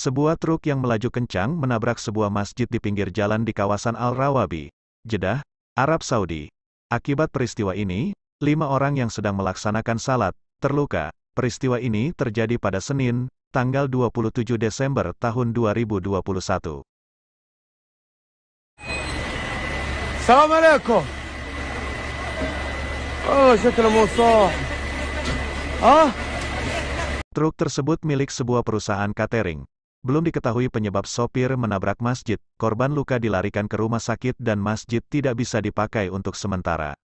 Sebuah truk yang melaju kencang menabrak sebuah masjid di pinggir jalan di kawasan Al-Rawabi, Jeddah, Arab Saudi. Akibat peristiwa ini, lima orang yang sedang melaksanakan salat, terluka. Peristiwa ini terjadi pada Senin, tanggal 27 Desember tahun 2021. Assalamualaikum. Oh, شكله ah? Truk tersebut milik sebuah perusahaan catering. Belum diketahui penyebab sopir menabrak masjid, korban luka dilarikan ke rumah sakit dan masjid tidak bisa dipakai untuk sementara.